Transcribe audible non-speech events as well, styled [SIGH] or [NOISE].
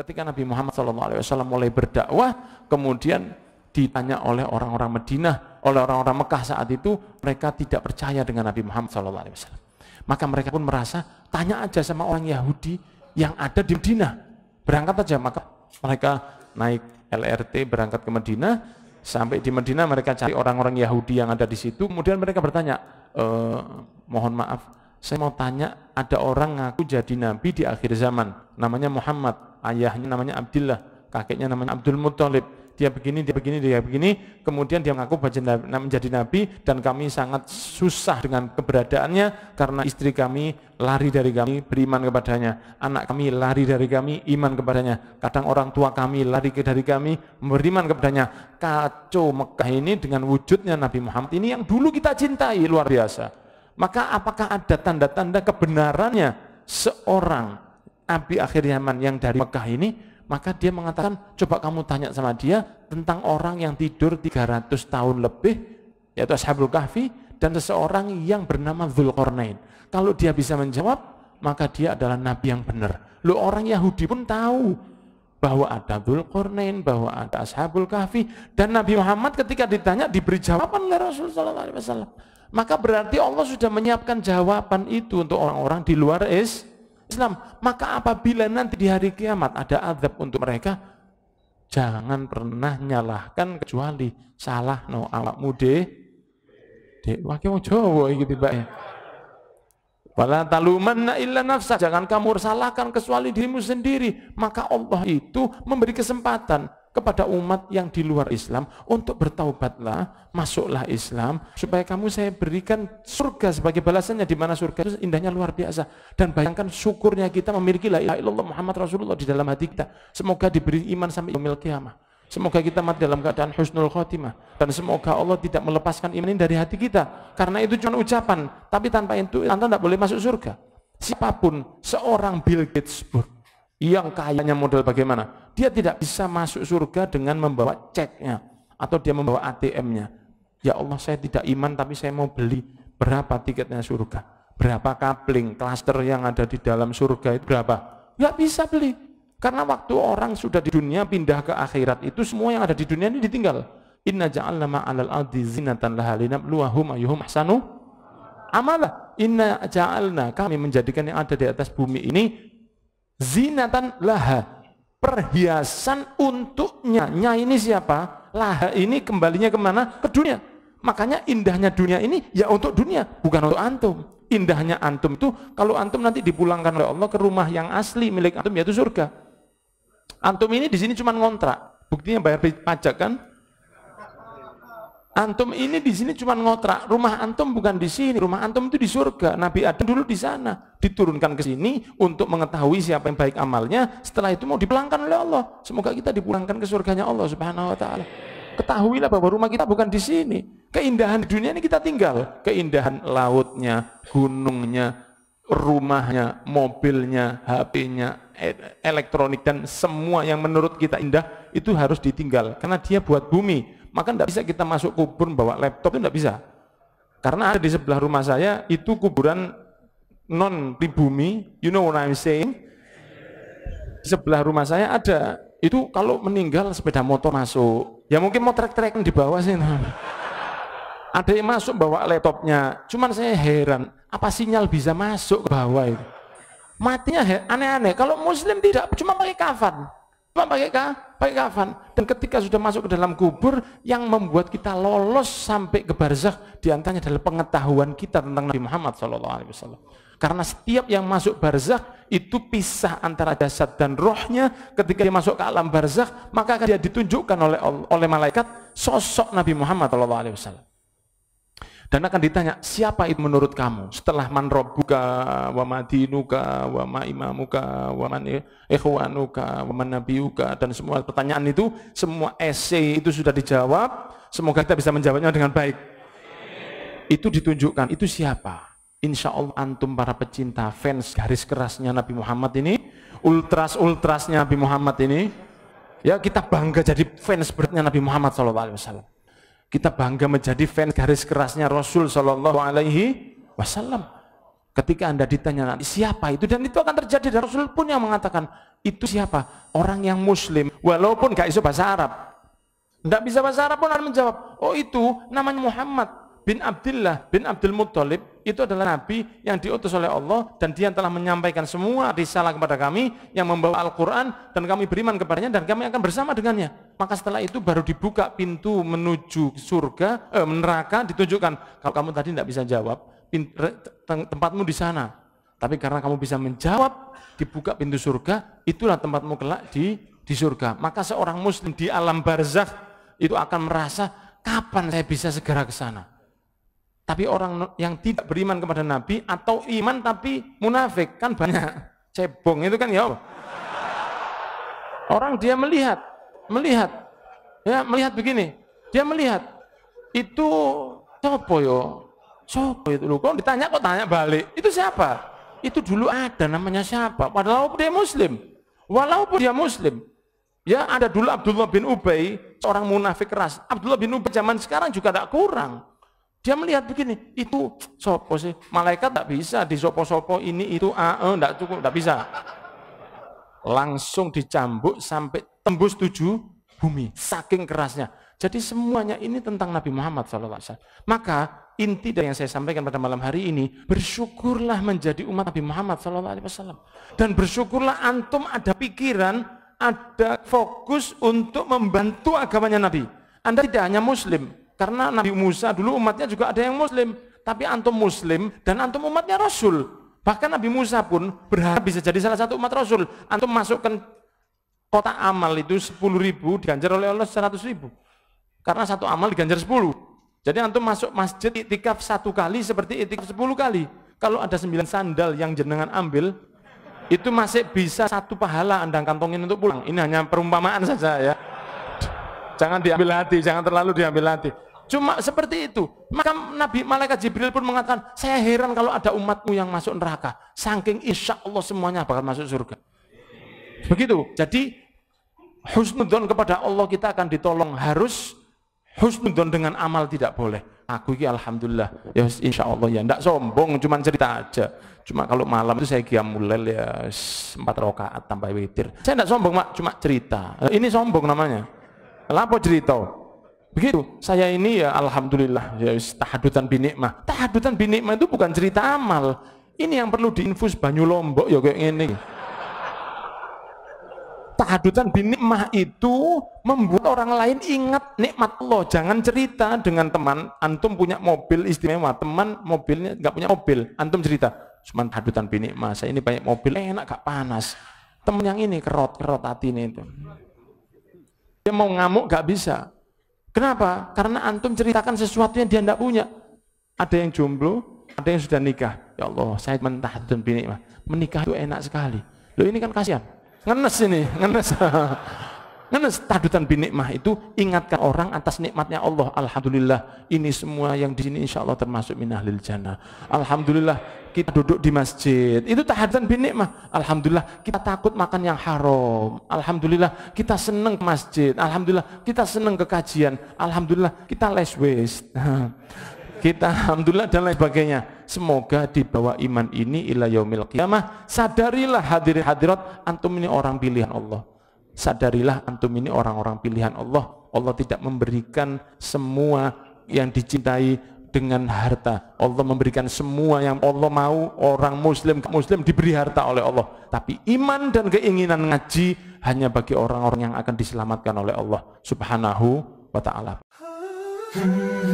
Ketika Nabi Muhammad SAW mulai berdakwah, kemudian ditanya oleh orang-orang Madinah, oleh orang-orang Mekah saat itu, mereka tidak percaya dengan Nabi Muhammad SAW. Maka mereka pun merasa, tanya aja sama orang Yahudi yang ada di Madinah. Berangkat aja, maka mereka naik LRT berangkat ke Madinah, sampai di Madinah mereka cari orang-orang Yahudi yang ada di situ, kemudian mereka bertanya, e, mohon maaf, saya mau tanya ada orang ngaku jadi nabi di akhir zaman namanya Muhammad ayahnya namanya Abdullah kakeknya namanya Abdul Muthalib dia begini dia begini dia begini kemudian dia mengaku menjadi nabi dan kami sangat susah dengan keberadaannya karena istri kami lari dari kami beriman kepadanya anak kami lari dari kami iman kepadanya kadang orang tua kami lari dari kami beriman kepadanya kacau Mekah ini dengan wujudnya Nabi Muhammad ini yang dulu kita cintai luar biasa maka apakah ada tanda-tanda kebenarannya seorang Abi Akhir Yaman yang dari Mekah ini? Maka dia mengatakan, coba kamu tanya sama dia tentang orang yang tidur 300 tahun lebih, yaitu Ashabul Kahfi, dan seseorang yang bernama Zulkarnain. Kalau dia bisa menjawab, maka dia adalah nabi yang benar. Lu orang Yahudi pun tahu bahwa ada Zulkarnain, bahwa ada Ashabul Kahfi, dan Nabi Muhammad ketika ditanya diberi jawaban oleh Rasulullah SAW maka berarti Allah sudah menyiapkan jawaban itu untuk orang-orang di luar is Islam. Maka apabila nanti di hari kiamat ada azab untuk mereka, jangan pernah nyalahkan kecuali salah no awak mude. Dek, wakil wong Jawa iki ya. Wala talumanna illa nafsa. Jangan kamu salahkan kecuali dirimu sendiri. Maka Allah itu memberi kesempatan kepada umat yang di luar Islam untuk bertaubatlah, masuklah Islam supaya kamu saya berikan surga sebagai balasannya di mana surga itu indahnya luar biasa dan bayangkan syukurnya kita memiliki la ilaha illallah Muhammad Rasulullah di dalam hati kita. Semoga diberi iman sampai yaumil kiamah. Semoga kita mati dalam keadaan husnul khotimah dan semoga Allah tidak melepaskan iman ini dari hati kita karena itu cuma ucapan tapi tanpa itu Anda tidak boleh masuk surga. Siapapun seorang Bill Gates yang kayanya model bagaimana dia tidak bisa masuk surga dengan membawa ceknya atau dia membawa ATM-nya. Ya Allah, saya tidak iman tapi saya mau beli berapa tiketnya surga? Berapa kapling, klaster yang ada di dalam surga itu berapa? Enggak ya bisa beli. Karena waktu orang sudah di dunia pindah ke akhirat itu semua yang ada di dunia ini ditinggal. Inna ja'alna ma'alal ardi zinatan laha linabluwahum ayyuhum ahsanu amalah. Inna ja'alna kami menjadikan yang ada di atas bumi ini zinatan laha perhiasan untuknya. Nya ini siapa? Lah ini kembalinya kemana? Ke dunia. Makanya indahnya dunia ini ya untuk dunia, bukan untuk antum. Indahnya antum itu kalau antum nanti dipulangkan oleh Allah ke rumah yang asli milik antum yaitu surga. Antum ini di sini cuma ngontrak, buktinya bayar pajak kan? Antum ini di sini cuma ngotrak. Rumah antum bukan di sini. Rumah antum itu di surga. Nabi Adam dulu di sana. Diturunkan ke sini untuk mengetahui siapa yang baik amalnya. Setelah itu mau dipulangkan oleh Allah. Semoga kita dipulangkan ke surganya Allah Subhanahu wa taala. Ketahuilah bahwa rumah kita bukan di sini. Keindahan dunia ini kita tinggal. Keindahan lautnya, gunungnya, rumahnya, mobilnya, HP-nya, e-, elektronik dan semua yang menurut kita indah itu harus ditinggal karena dia buat bumi maka tidak bisa kita masuk kubur bawa laptop itu tidak bisa. Karena ada di sebelah rumah saya itu kuburan non pribumi, you know what I'm saying? Di sebelah rumah saya ada itu kalau meninggal sepeda motor masuk. Ya mungkin mau trek-trek di bawah sih. [LAUGHS] Ada yang masuk bawa laptopnya. Cuman saya heran, apa sinyal bisa masuk ke bawah itu? Matinya aneh-aneh. Kalau muslim tidak, cuma pakai kafan pakai ka, pakai kafan. Dan ketika sudah masuk ke dalam kubur, yang membuat kita lolos sampai ke barzakh diantaranya adalah pengetahuan kita tentang Nabi Muhammad SAW. Karena setiap yang masuk barzakh itu pisah antara jasad dan rohnya. Ketika dia masuk ke alam barzakh, maka dia ditunjukkan oleh oleh malaikat sosok Nabi Muhammad SAW. Dan akan ditanya, siapa itu menurut kamu? Setelah man rabbuka, wa madinuka, wa ma imamuka, wa man ikhwanuka, wa man nabiuka, dan semua pertanyaan itu, semua essay itu sudah dijawab, semoga kita bisa menjawabnya dengan baik. Itu ditunjukkan, itu siapa? Insya Allah antum para pecinta fans garis kerasnya Nabi Muhammad ini, ultras-ultrasnya Nabi Muhammad ini, ya kita bangga jadi fans beratnya Nabi Muhammad SAW. Kita bangga menjadi fans garis kerasnya Rasul Shallallahu Alaihi Wasallam. Ketika anda ditanya nanti siapa itu dan itu akan terjadi dan Rasul pun yang mengatakan itu siapa orang yang Muslim walaupun gak bisa bahasa Arab. Tidak bisa bahasa Arab pun akan menjawab, oh itu namanya Muhammad bin Abdullah bin Abdul Muttalib itu adalah nabi yang diutus oleh Allah dan dia telah menyampaikan semua risalah kepada kami yang membawa Al-Qur'an dan kami beriman kepadanya dan kami akan bersama dengannya. Maka setelah itu baru dibuka pintu menuju surga, eh, neraka ditunjukkan. Kalau kamu tadi tidak bisa jawab, tempatmu di sana. Tapi karena kamu bisa menjawab, dibuka pintu surga, itulah tempatmu kelak di di surga. Maka seorang muslim di alam barzakh itu akan merasa kapan saya bisa segera ke sana tapi orang yang tidak beriman kepada Nabi atau iman tapi munafik kan banyak. Cebong itu kan ya. Orang dia melihat, melihat, ya melihat begini. Dia melihat itu copo yo, copo itu lu. Kok ditanya kok tanya balik. Itu siapa? Itu dulu ada namanya siapa? Padahal dia Muslim. Walaupun dia Muslim, ya ada dulu Abdullah bin Ubay seorang munafik keras. Abdullah bin Ubay zaman sekarang juga tidak kurang dia melihat begini, itu sopo sih? Malaikat tak bisa di sopo-sopo ini itu ah, ah, enggak cukup, enggak bisa. Langsung dicambuk sampai tembus tujuh bumi, saking kerasnya. Jadi semuanya ini tentang Nabi Muhammad SAW. Maka inti dari yang saya sampaikan pada malam hari ini, bersyukurlah menjadi umat Nabi Muhammad SAW. Dan bersyukurlah antum ada pikiran, ada fokus untuk membantu agamanya Nabi. Anda tidak hanya muslim, karena Nabi Musa dulu umatnya juga ada yang muslim, tapi antum muslim dan antum umatnya Rasul. Bahkan Nabi Musa pun berharap bisa jadi salah satu umat Rasul. Antum masukkan kota amal itu 10 ribu, diganjar oleh Allah 100 ribu. Karena satu amal diganjar 10. Jadi antum masuk masjid itikaf satu kali seperti itikaf 10 kali. Kalau ada 9 sandal yang jenengan ambil, itu masih bisa satu pahala anda kantongin untuk pulang. Ini hanya perumpamaan saja ya. Jangan diambil hati, jangan terlalu diambil hati. Cuma seperti itu. Maka Nabi Malaikat Jibril pun mengatakan, saya heran kalau ada umatmu yang masuk neraka. sangking insya Allah semuanya bakal masuk surga. Begitu. Jadi husnudon kepada Allah kita akan ditolong. Harus husnudon dengan amal tidak boleh. Aku ini Alhamdulillah. Ya insya Allah ya. Tidak sombong, cuma cerita aja. Cuma kalau malam itu saya kiamulail ya empat rokaat tambah witir. Saya tidak sombong, Mak. Cuma cerita. Ini sombong namanya. Lapo cerita? Begitu. Saya ini ya alhamdulillah ya tahadutan binikmah. Tahadutan binikmah itu bukan cerita amal. Ini yang perlu diinfus banyu lombok ya kayak gini. Tahadutan binikmah itu membuat orang lain ingat nikmat Allah. Jangan cerita dengan teman, antum punya mobil istimewa, teman mobilnya nggak punya mobil, antum cerita. Cuman tahadutan binikmah, saya ini banyak mobil, enak gak panas. Temen yang ini kerot-kerot hati ini itu. Dia mau ngamuk gak bisa, Kenapa? Karena antum ceritakan sesuatu yang dia tidak punya. Ada yang jomblo, ada yang sudah nikah. Ya Allah, saya mentah dan bini mah. Menikah itu enak sekali. Lo ini kan kasihan. Ngenes ini, [LAUGHS] ngenes. ngenes tadutan binikmah itu ingatkan orang atas nikmatnya Allah. Alhamdulillah ini semua yang di sini insya Allah termasuk min ahlil jannah. Alhamdulillah kita duduk di masjid. Itu tahadzan bin nikmah. Alhamdulillah kita takut makan yang haram. Alhamdulillah kita seneng ke masjid. Alhamdulillah kita seneng ke kajian. Alhamdulillah kita less waste. [LAUGHS] kita alhamdulillah dan lain sebagainya. Semoga dibawa iman ini ila yaumil qiyamah. Sadarilah hadirin hadirat antum ini orang pilihan Allah. Sadarilah antum ini orang-orang pilihan Allah. Allah tidak memberikan semua yang dicintai dengan harta. Allah memberikan semua yang Allah mau, orang muslim, muslim diberi harta oleh Allah. Tapi iman dan keinginan ngaji hanya bagi orang-orang yang akan diselamatkan oleh Allah subhanahu wa ta'ala. Hmm.